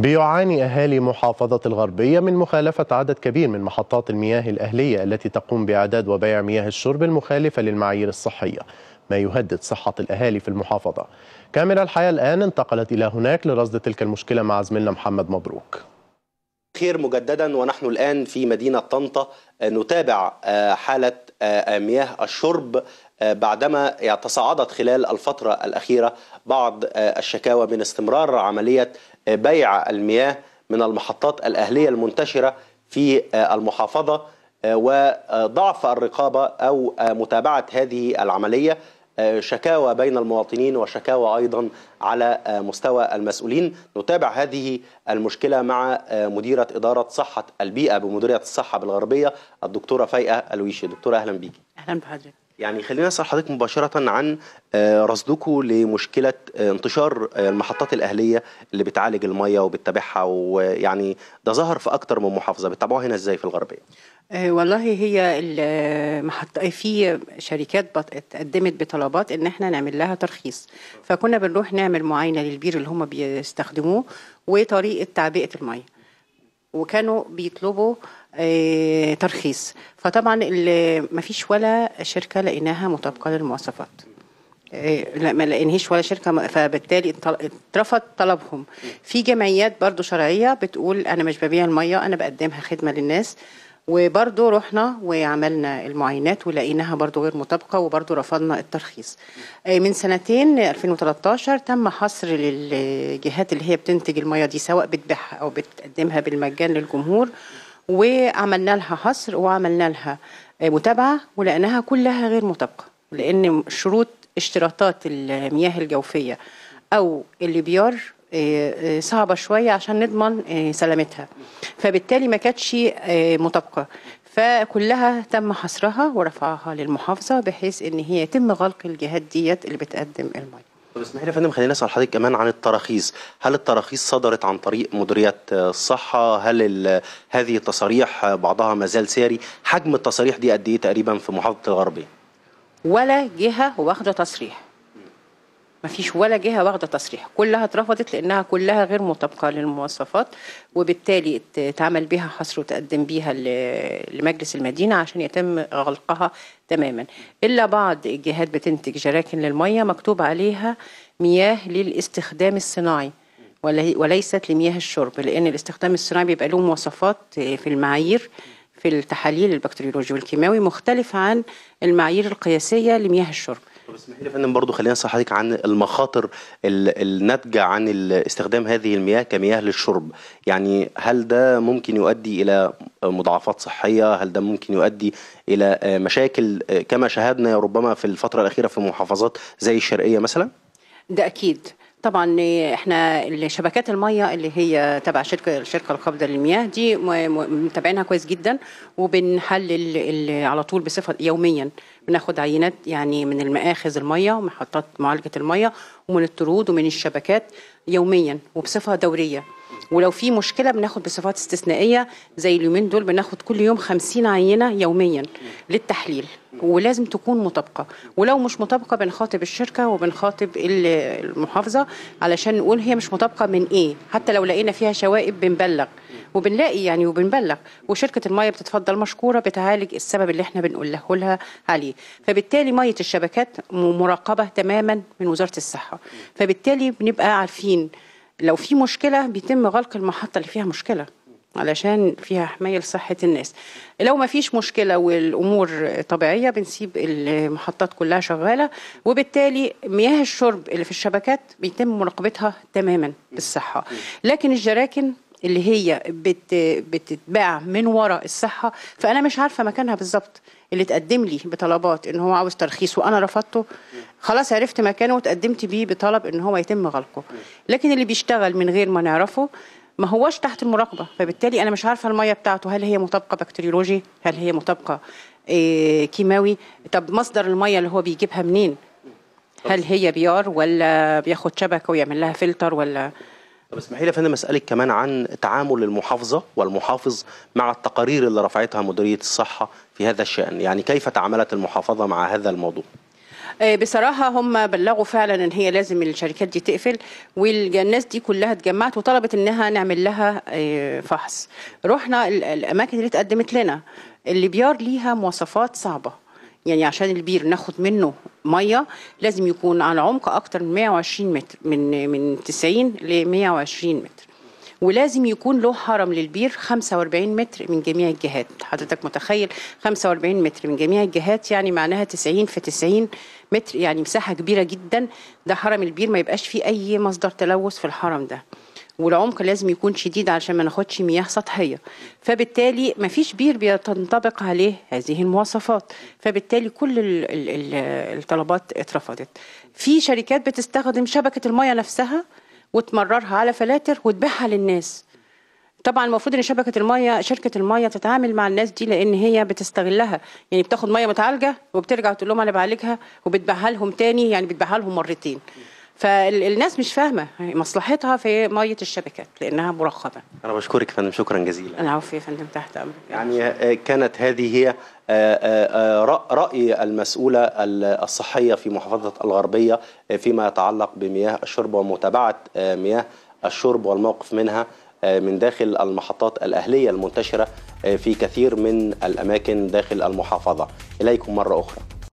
بيعاني أهالي محافظة الغربية من مخالفة عدد كبير من محطات المياه الأهلية التي تقوم بإعداد وبيع مياه الشرب المخالفة للمعايير الصحية ما يهدد صحة الأهالي في المحافظة كاميرا الحياة الآن انتقلت إلى هناك لرصد تلك المشكلة مع زميلنا محمد مبروك خير مجددا ونحن الآن في مدينة طنطا نتابع آه، حالة آه، مياه الشرب آه، بعدما تصاعدت خلال الفترة الأخيرة بعض آه، الشكاوى من استمرار عملية آه، بيع المياه من المحطات الأهلية المنتشرة في المحافظة وضعف الرقابة أو متابعة هذه العملية شكاوى بين المواطنين وشكاوى ايضا على مستوى المسؤولين نتابع هذه المشكله مع مديره اداره صحه البيئه بمديريه الصحه بالغربيه الدكتوره فايقه الويشي دكتوره اهلا بك اهلا بحضرتك يعني خلينا اسال حضرتك مباشره عن آه، رصدكم لمشكله آه، انتشار آه، المحطات الاهليه اللي بتعالج الميه وبتتابعها ويعني ده ظهر في اكتر من محافظه بتتابعوها هنا ازاي في الغربيه؟ والله هي المحطة في شركات اتقدمت بطلبات ان احنا نعمل لها ترخيص فكنا بنروح نعمل معاينه للبير اللي هم بيستخدموه وطريقه تعبئه الميه وكانوا بيطلبوا آه، ترخيص فطبعا ما فيش ولا شركه لقيناها مطابقه للمواصفات آه، لا ما لقينهش ولا شركه فبالتالي اترفض طلبهم في جمعيات برضو شرعيه بتقول انا مش ببيع الميه انا بقدمها خدمه للناس وبرضه رحنا وعملنا المعاينات ولقيناها برضه غير مطابقه وبرضه رفضنا الترخيص آه، من سنتين 2013 تم حصر للجهات اللي هي بتنتج الميه دي سواء بتبيعها او بتقدمها بالمجان للجمهور وعملنا لها حصر وعملنا لها آه، متابعه ولقيناها كلها غير مطابقه لان شروط اشتراطات المياه الجوفيه او اللي بيار آه، آه، صعبه شويه عشان نضمن آه، سلامتها فبالتالي ما كانتش مطابقه فكلها تم حصرها ورفعها للمحافظه بحيث ان هي يتم غلق الجهات ديت اللي بتقدم الميه طب اسمحي لي يا فندم خليني اسال حضرتك كمان عن التراخيص، هل التراخيص صدرت عن طريق مديريات الصحه؟ هل هذه التصاريح بعضها ما زال ساري؟ حجم التصاريح دي قد ايه تقريبا في محافظه الغربيه؟ ولا جهه واخده تصريح. ما فيش ولا جهة واخدة تصريح كلها اترفضت لأنها كلها غير مطابقة للمواصفات وبالتالي اتعمل بها حصر وتقدم بيها لمجلس المدينة عشان يتم غلقها تماما إلا بعض الجهات بتنتج جراكن للمية مكتوب عليها مياه للاستخدام الصناعي وليست لمياه الشرب لأن الاستخدام الصناعي بيبقى له مواصفات في المعايير في التحاليل البكتيريولوجي والكيماوي مختلف عن المعايير القياسية لمياه الشرب اسمح لي فندم برضه خلينا نسال حضرتك عن المخاطر الناتجه عن استخدام هذه المياه كمياه للشرب، يعني هل ده ممكن يؤدي الى مضاعفات صحيه؟ هل ده ممكن يؤدي الى مشاكل كما شاهدنا ربما في الفتره الاخيره في محافظات زي الشرقيه مثلا؟ ده اكيد طبعا احنا شبكات الميه اللي هي تبع شركه الشركه القابضه للمياه دي متابعينها كويس جدا وبنحلل على طول بصفه يوميا بناخد عينات يعني من المآخذ الميه ومحطات معالجه الميه ومن الطرود ومن الشبكات يوميا وبصفه دوريه ولو في مشكله بناخد بصفات استثنائيه زي اليومين دول بناخد كل يوم 50 عينه يوميا للتحليل ولازم تكون مطابقه ولو مش مطابقه بنخاطب الشركه وبنخاطب المحافظه علشان نقول هي مش مطابقه من ايه حتى لو لقينا فيها شوائب بنبلغ وبنلاقي يعني وبنبلغ وشركه الميه بتتفضل مشكوره بتعالج السبب اللي احنا بنقوله لها عليه فبالتالي ميه الشبكات مراقبه تماما من وزاره الصحه فبالتالي بنبقى عارفين لو في مشكله بيتم غلق المحطه اللي فيها مشكله علشان فيها حماية لصحة الناس لو ما فيش مشكلة والأمور طبيعية بنسيب المحطات كلها شغالة وبالتالي مياه الشرب اللي في الشبكات بيتم مراقبتها تماما بالصحة لكن الجراكن اللي هي بت بتتباع من وراء الصحه فانا مش عارفه مكانها بالظبط اللي تقدم لي بطلبات ان هو عاوز ترخيص وانا رفضته خلاص عرفت مكانه وتقدمت بيه بطلب ان هو يتم غلقه لكن اللي بيشتغل من غير ما نعرفه ما هوش تحت المراقبه فبالتالي انا مش عارفه الميه بتاعته هل هي مطابقه بكتيريولوجي هل هي مطابقه آه، كيماوي طب مصدر الميه اللي هو بيجيبها منين هل هي بيار ولا بياخد شبكه ويعمل لها فلتر ولا طب اسمحي لي يا فندم اسالك كمان عن تعامل المحافظه والمحافظ مع التقارير اللي رفعتها مديريه الصحه في هذا الشان يعني كيف تعاملت المحافظه مع هذا الموضوع آه، بصراحه هم بلغوا فعلا ان هي لازم الشركات دي تقفل والناس دي كلها اتجمعت وطلبت انها نعمل لها آه، فحص رحنا الاماكن اللي اتقدمت لنا البيار ليها مواصفات صعبه يعني عشان البير ناخد منه ميه لازم يكون على عمق اكتر من 120 متر من من 90 ل 120 متر ولازم يكون له هرم للبير 45 متر من جميع الجهات حضرتك متخيل 45 متر من جميع الجهات يعني معناها 90 في 90 متر يعني مساحة كبيرة جدا ده هرم البير ما يبقاش فيه أي مصدر تلوث في الهرم ده والعمق لازم يكون شديد علشان ما ناخدش مياه سطحيه فبالتالي ما فيش بير بيتنطبق عليه هذه المواصفات فبالتالي كل الطلبات اترفضت في شركات بتستخدم شبكه المياه نفسها وتمررها على فلاتر وتبيعها للناس طبعا المفروض ان شبكه الميه شركه الميه تتعامل مع الناس دي لان هي بتستغلها يعني بتاخد ميه متعالجه وبترجع تقول لهم انا بعالجها وبتبيعها لهم تاني يعني بتبيعها لهم مرتين فالناس مش فاهمه يعني مصلحتها في ميه الشبكات لانها مرخبه. انا بشكرك يا فندم شكرا جزيلا. انا عفوا يا فندم تحت امرك. يعني آه، آه، كانت هذه هي آه، راي المسؤوله الصحيه في محافظه الغربيه فيما يتعلق بمياه الشرب ومتابعه مياه الشرب والموقف منها من داخل المحطات الاهليه المنتشره في كثير من الاماكن داخل المحافظه. اليكم مره اخرى.